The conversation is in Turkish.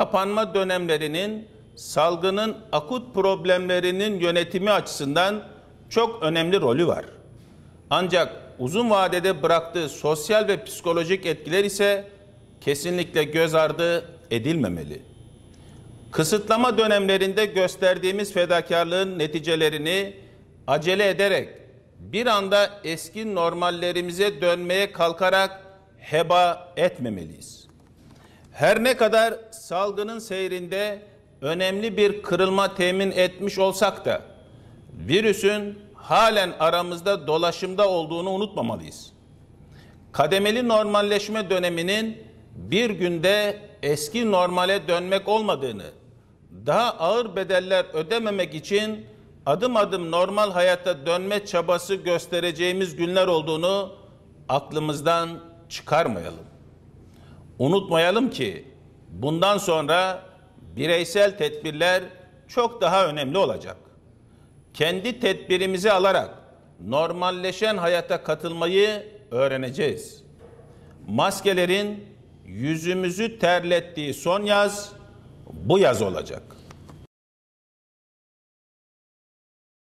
kapanma dönemlerinin salgının akut problemlerinin yönetimi açısından çok önemli rolü var. Ancak uzun vadede bıraktığı sosyal ve psikolojik etkiler ise kesinlikle göz ardı edilmemeli. Kısıtlama dönemlerinde gösterdiğimiz fedakarlığın neticelerini acele ederek bir anda eski normallerimize dönmeye kalkarak heba etmemeliyiz. Her ne kadar salgının seyrinde önemli bir kırılma temin etmiş olsak da virüsün halen aramızda dolaşımda olduğunu unutmamalıyız. Kademeli normalleşme döneminin bir günde eski normale dönmek olmadığını, daha ağır bedeller ödememek için adım adım normal hayata dönme çabası göstereceğimiz günler olduğunu aklımızdan çıkarmayalım. Unutmayalım ki bundan sonra bireysel tedbirler çok daha önemli olacak. Kendi tedbirimizi alarak normalleşen hayata katılmayı öğreneceğiz. Maskelerin yüzümüzü terlettiği son yaz bu yaz olacak.